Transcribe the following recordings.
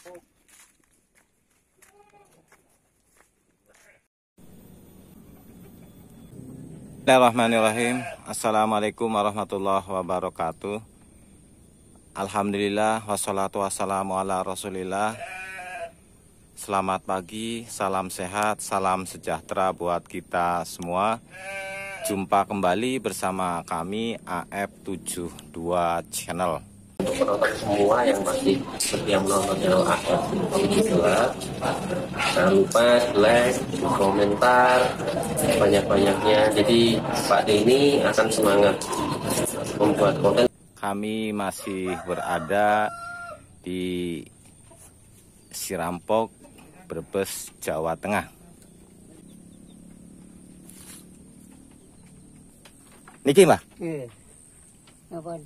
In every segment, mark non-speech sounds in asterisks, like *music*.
aku Bismillahirrahmanirrahim Assalamualaikum warahmatullahi wabarakatuh Alhamdulillah Wassalatu wassalamu ala rasulillah Selamat pagi, salam sehat, salam sejahtera buat kita semua Jumpa kembali bersama kami AF72 Channel penonton semua yang masih setia menonton LAF jelas. Jangan lupa like, komentar Banyak-banyaknya Jadi Pak D ini akan semangat Membuat konten Kami masih berada di Sirampok, Brebes, Jawa Tengah Niki mbak? Iya. Ngapun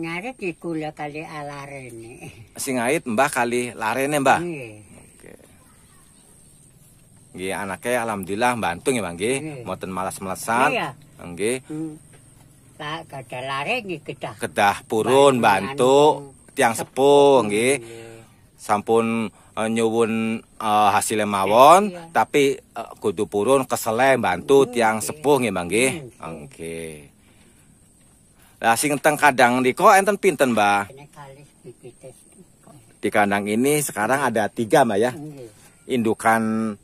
di dikula ya kali alarene. Sing ngait Mbah kali larene Mbah. Nggih. Oke. anaknya alhamdulillah bantu ya, nggih, Mbah nggih. Mboten malas-malesan. Iya. Nah, nggih. Hmm. Pak kedah lare nggih kedah. Kedah purun bantu tiang sepuh hmm, nggih. Sampun uh, nyuwun uh, hasilnya mawon iya. tapi uh, kudu purun kesele bantu hmm, tiang sepuh nggih Mbah nggih. Hmm, nggih. Lah sing teng kandang niko enten pinten, Mbah? Di kandang ini sekarang ada tiga, mbak ya. Iya. Indukan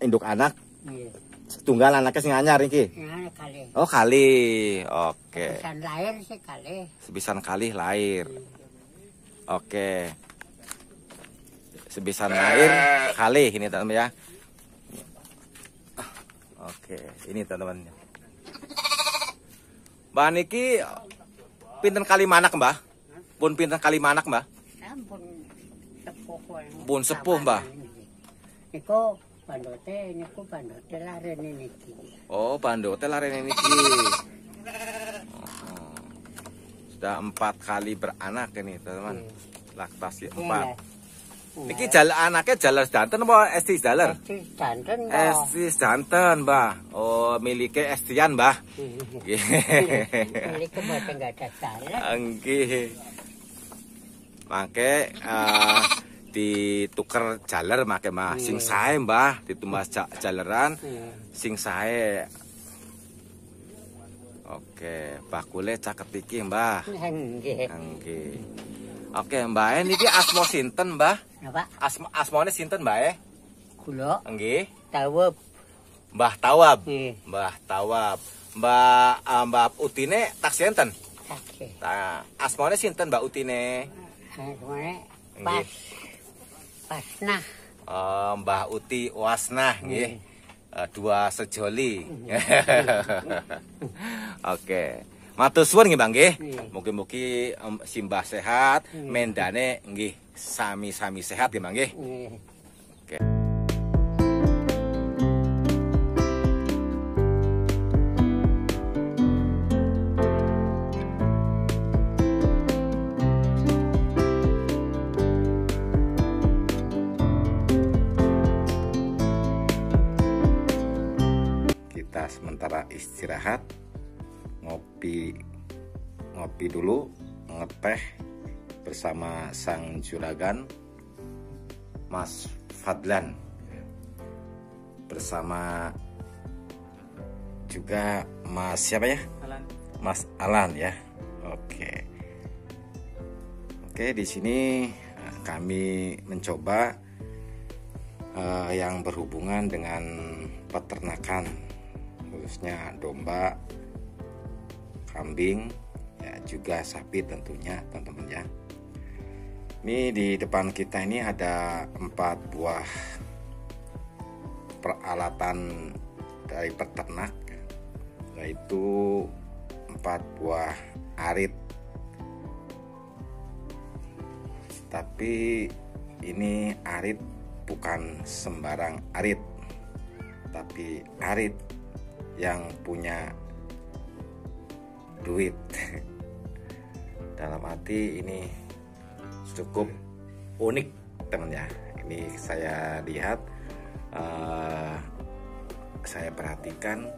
induk anak. Iya. Tunggal anaknya sing anyar iki. Nah, oh, kali. Oke. Sebisan lahir sih kali. Sebisan kali lahir. Iya. Oke. Sebisan lahir kali ini teman ya. Oke, ini teman-teman. Mbak niki pinten kali manak Mbah? Pun pinten kali manak Mbah? Pun sepuh Mbah. Niku bandote niku bandote larene niki. Oh, bandote larene niki. Oh. Sudah empat kali beranak ini, teman-teman. Hmm. Laktasi ya, iya. empat. Niki iya. jal anaknya Jalar Sedanten apa SD Jalar? SD Sedanten, Mbah. SD Sedanten, Mbah. Oh, Miliki SD-an, Mbah. Nggih. *laughs* Iya. Milike enggak ada jalan? Nggih. Mangke uh, ditukar jalar make eh, mah iya. sing sae, Mbah, ditumbas jalaran sing saya. Oke, bakule caket iki, Mbah. Nggih. Nggih. Oke, Mbak ini dia asma sinten, Mbah? Apa? Asma asmone sinten, Mbak Eh? Kula. Nggih. Tawab. Mbah Tawab. Nggih. Mbah Tawab. Mbak uh, Mbak Utine tak enten? Taksi. Nah, asmone sinten Mbak Utine? Ah, asmane Pas. Pasnah. Uh, Mbah Uti Wasnah nggih. Uh, dua sejoli. *laughs* Oke. Okay. Matur suwun nggih, Bang nggih. Mugi-mugi um, simbah sehat, nggih. mendane nggih sami-sami sehat nggih, bang, nggih. Oke. Okay. sementara istirahat ngopi ngopi dulu ngeteh bersama sang juragan Mas Fadlan bersama juga Mas siapa ya? Alan. Mas Alan ya. Oke. Oke, di sini eh, kami mencoba eh, yang berhubungan dengan peternakan khususnya domba kambing, ya juga sapi tentunya teman-teman ya. Ini di depan kita ini ada empat buah peralatan dari peternak, yaitu empat buah arit. Tapi ini arit bukan sembarang arit, tapi arit yang punya duit *laughs* dalam hati ini cukup unik teman ya ini saya lihat uh, saya perhatikan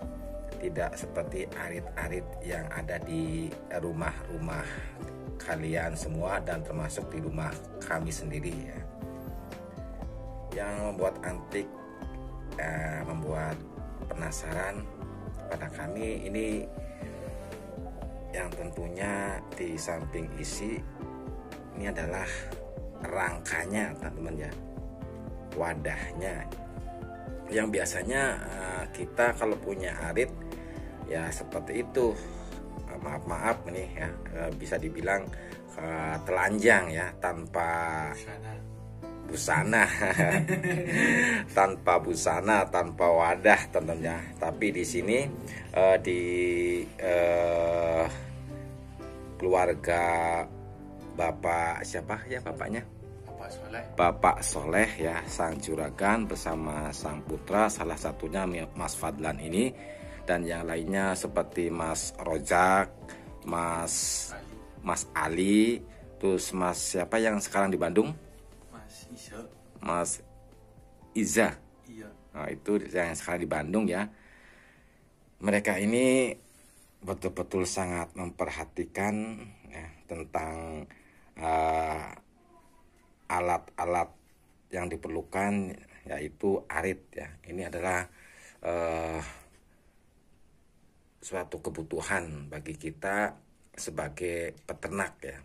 tidak seperti arit-arit yang ada di rumah-rumah kalian semua dan termasuk di rumah kami sendiri ya yang membuat antik eh, membuat penasaran pada kami ini yang tentunya di samping isi ini adalah rangkanya teman-teman ya wadahnya yang biasanya eh, kita kalau punya arit ya seperti itu eh, maaf maaf nih ya eh, bisa dibilang telanjang ya tanpa busana *laughs* tanpa busana tanpa wadah tentunya tapi di sini uh, di uh, keluarga bapak siapa ya bapaknya bapak soleh bapak soleh ya sang juragan bersama sang putra salah satunya mas Fadlan ini dan yang lainnya seperti mas Rojak mas mas Ali terus mas siapa yang sekarang di Bandung Mas Iza. Mas Iza. Iya. Nah, itu yang sekarang di Bandung ya. Mereka ini betul-betul sangat memperhatikan ya, tentang eh, alat-alat uh, yang diperlukan yaitu arit ya. Ini adalah uh, suatu kebutuhan bagi kita sebagai peternak ya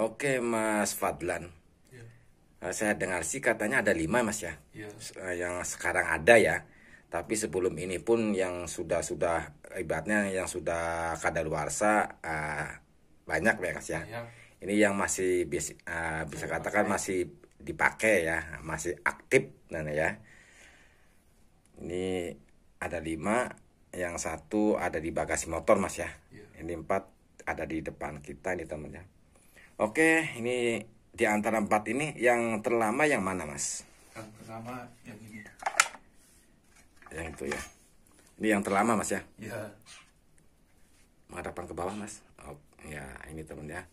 Oke, Mas Fadlan. Ya. saya dengar sih katanya ada lima, Mas ya. ya. Yang sekarang ada ya. Tapi sebelum ini pun yang sudah sudah ibaratnya yang sudah kadaluarsa uh, banyak ya, Mas ya. ya. Ini yang masih bis, uh, bisa ya, katakan masih dipakai ya, masih aktif nana ya. Ini ada lima, yang satu ada di bagasi motor Mas ya. ya. Ini empat ada di depan kita ini temannya. Oke, ini di antara empat ini yang terlama yang mana, Mas? Yang terlama yang ini. Yang itu ya. Ini yang terlama, Mas ya? Iya. Menghadapkan ke bawah, Mas. Oh, ya, ini teman ya.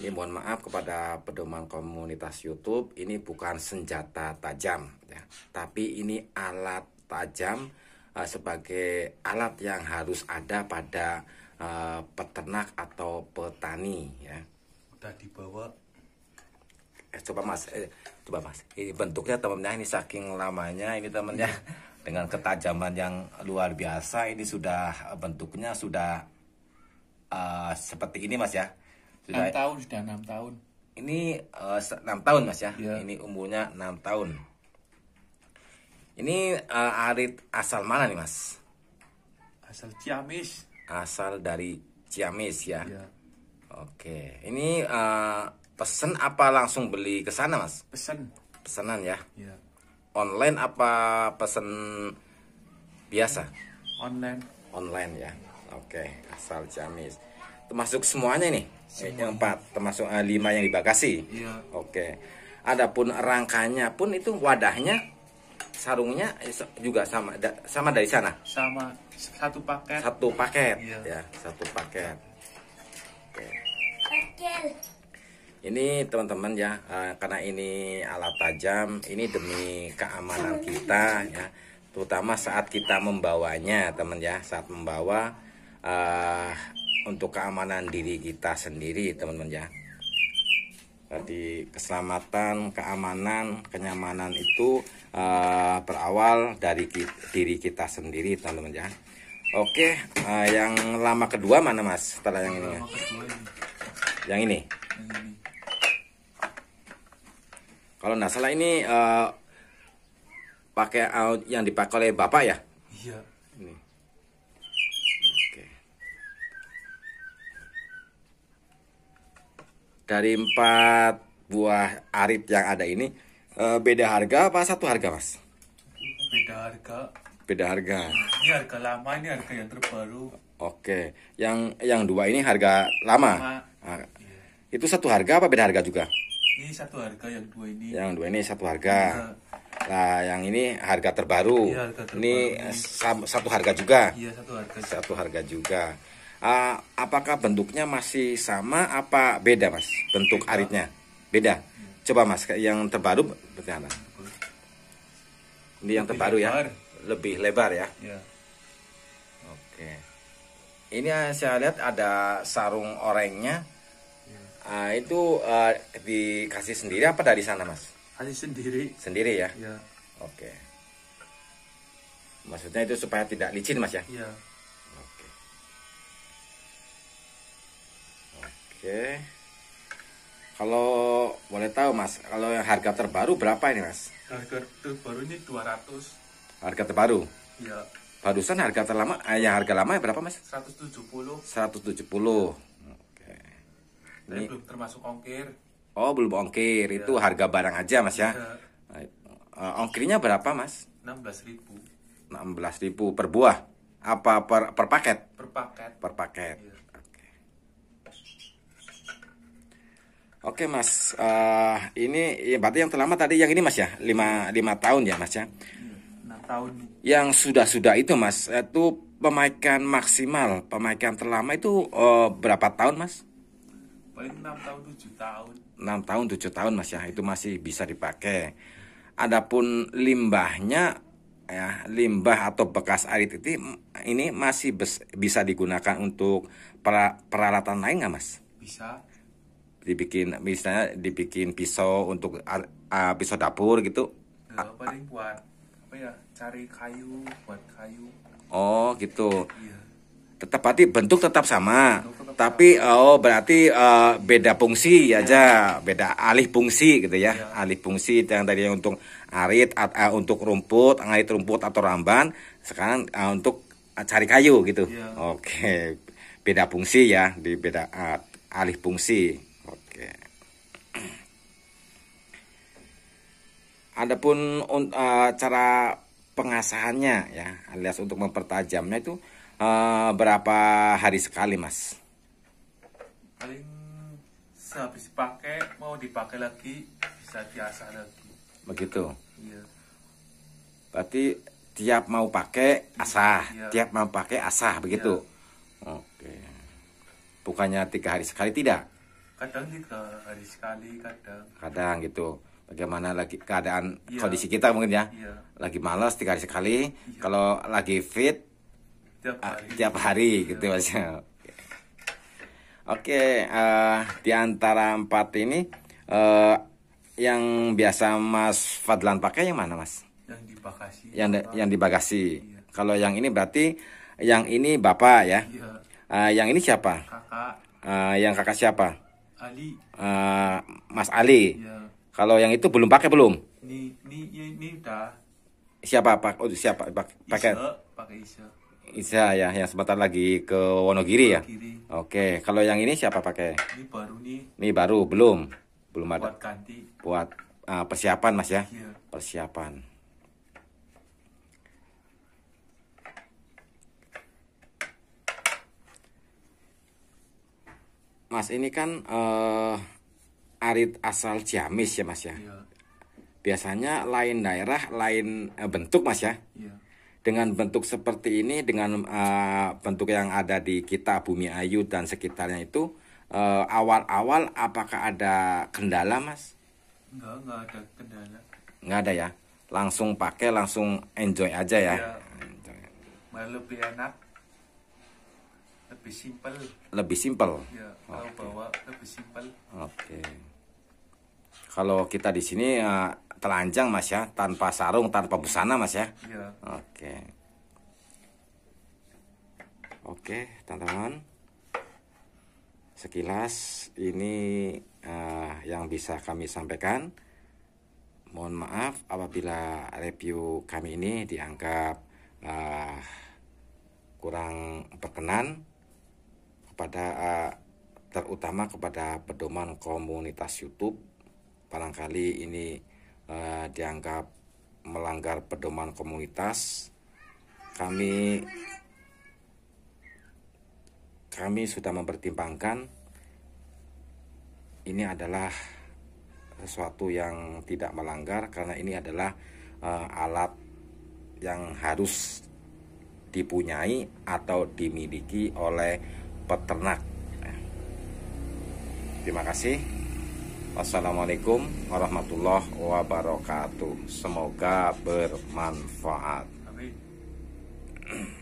Ini mohon maaf kepada pedoman komunitas YouTube, ini bukan senjata tajam ya, tapi ini alat tajam uh, sebagai alat yang harus ada pada uh, peternak atau petani ya udah dibawa eh, coba mas eh, coba mas ini bentuknya temennya ini saking lamanya ini temennya iya. dengan ketajaman yang luar biasa ini sudah eh, bentuknya sudah uh, seperti ini mas ya sudah 6 tahun sudah enam tahun ini eh, enam uh, tahun mas ya yeah. ini umurnya enam tahun ini uh, arit asal mana nih mas asal Ciamis asal dari Ciamis ya yeah. Oke, ini uh, pesen apa langsung beli ke sana, Mas? Pesen. pesenan ya? Iya. Online apa pesen biasa? Online. Online ya. Oke, asal jamis. Termasuk semuanya nih. Eh, semuanya. Yang empat, termasuk uh, lima yang di Bakasi. Iya. Oke. Adapun rangkanya pun itu wadahnya sarungnya juga sama sama dari sana. Sama satu paket. Satu paket iya. ya, satu paket ini teman-teman ya eh, karena ini alat tajam ini demi keamanan kita ya terutama saat kita membawanya teman ya saat membawa uh, untuk keamanan diri kita sendiri teman-teman ya tadi keselamatan keamanan kenyamanan itu uh, berawal dari ki diri kita sendiri teman-teman ya oke uh, yang lama kedua mana mas setelah yang ini ya? Yang ini. Kalau nggak salah ini uh, pakai out yang dipakai oleh bapak ya? Iya. Oke. Dari empat buah arit yang ada ini uh, beda harga apa satu harga mas? Beda harga. Beda harga. Ini harga lama, ini harga yang terbaru. Oke, yang yang dua ini harga lama. lama itu satu harga apa beda harga juga? Ini satu harga yang dua ini. Yang dua ini satu harga. Nah, yang ini harga terbaru. Ya, harga terbaru. Ini, eh, satu harga juga. Iya, satu harga. Satu harga juga. Uh, apakah bentuknya masih sama apa beda, Mas? Bentuk beda. aritnya. Beda. Ya. Coba Mas, yang terbaru bagaimana? Ini yang terbaru ya. lebar. ya. Lebih lebar ya. ya. Oke ini saya lihat ada sarung orangnya uh, ya. ah, itu uh, dikasih sendiri apa dari sana mas kasih sendiri sendiri ya, ya. oke okay. maksudnya itu supaya tidak licin mas ya, ya. oke okay. okay. kalau boleh tahu mas kalau yang harga terbaru berapa ini mas harga terbaru ini 200 harga terbaru ya Barusan harga terlama, ya harga lama berapa mas? 170 170 Oke. Ini belum termasuk ongkir Oh belum ongkir, ya. itu harga barang aja mas ya, ya. Uh, Ongkirnya berapa mas? 16 ribu 16 ribu per buah? Apa per, per paket? Per paket Per paket ya. Oke. mas, uh, ini ya, berarti yang terlama tadi yang ini mas ya, 5, 5 tahun ya mas ya. Iya tahun yang sudah-sudah itu mas itu pemakaian maksimal pemakaian terlama itu uh, berapa tahun mas paling 6 tahun tujuh tahun enam tahun tujuh tahun mas ya itu masih bisa dipakai adapun limbahnya ya limbah atau bekas arit itu ini masih bisa digunakan untuk peralatan lain nggak mas bisa dibikin misalnya dibikin pisau untuk uh, pisau dapur gitu paling buat apa ya cari kayu buat kayu oh gitu iya. tetap berarti bentuk tetap sama bentuk tetap tapi sama. oh berarti uh, beda fungsi ya. aja beda alih fungsi gitu ya. ya alih fungsi yang tadinya untuk arit at, uh, untuk rumput ngait rumput atau ramban sekarang uh, untuk cari kayu gitu ya. oke okay. beda fungsi ya di beda uh, alih fungsi Adapun uh, cara pengasahannya ya, alias untuk mempertajamnya itu uh, berapa hari sekali, Mas? Paling sehabis pakai mau dipakai lagi bisa diasah lagi. Begitu. Iya. Berarti tiap mau pakai asah, iya. tiap mau pakai asah begitu. Iya. Oke. Bukannya tiga hari sekali tidak? Kadang tiga hari sekali, kadang. Kadang gitu bagaimana lagi keadaan yeah. kondisi kita mungkin ya. Yeah. Lagi malas tiga hari sekali, yeah. kalau lagi fit tiap ah, hari, hari yeah. gitu maksudnya. Oke, okay, uh, eh, di antara empat ini uh, yang biasa Mas Fadlan pakai yang mana, Mas? Yang di bagasi. Yang di, yang di bagasi. yeah. Kalau yang ini berarti yang ini Bapak ya. yeah. Iya. Uh, yang ini siapa? Kakak. Uh, yang kakak siapa? Ali. Uh, Mas Ali. Iya. Kalau yang itu belum pakai belum? Ini ini ini udah. Siapa pak? Oh siapa pak? Pakai. Pakai Isa. Isa ya, yang sebentar lagi ke Wonogiri, ya? Wonogiri. ya. Oke, kalau yang ini siapa pakai? Ini baru nih. Ini baru belum, belum Buat ada. Buat ganti. Buat uh, persiapan mas ya. Yeah. Persiapan. Mas ini kan uh, arit asal Ciamis ya Mas ya. ya. Biasanya lain daerah lain uh, bentuk Mas ya. ya. Dengan bentuk seperti ini dengan uh, bentuk yang ada di kita Bumi Ayu dan sekitarnya itu eh, awal-awal uh, apakah ada kendala Mas? Enggak, enggak ada kendala. Enggak ada ya. Langsung pakai langsung enjoy aja ya. ya. Malah lebih enak lebih simpel lebih simpel ya kalau okay. bawa lebih simpel oke okay. Kalau kita di sini uh, telanjang mas ya, tanpa sarung, tanpa busana mas ya. ya. Oke. Oke, teman-teman. Sekilas ini uh, yang bisa kami sampaikan. Mohon maaf apabila review kami ini dianggap uh, kurang berkenan kepada uh, terutama kepada pedoman komunitas YouTube barangkali ini eh, dianggap melanggar pedoman komunitas kami kami sudah mempertimbangkan ini adalah sesuatu yang tidak melanggar karena ini adalah uh, alat yang harus dipunyai atau dimiliki oleh peternak. Terima kasih. Wassalamualaikum warahmatullahi wabarakatuh. Semoga bermanfaat. Amin.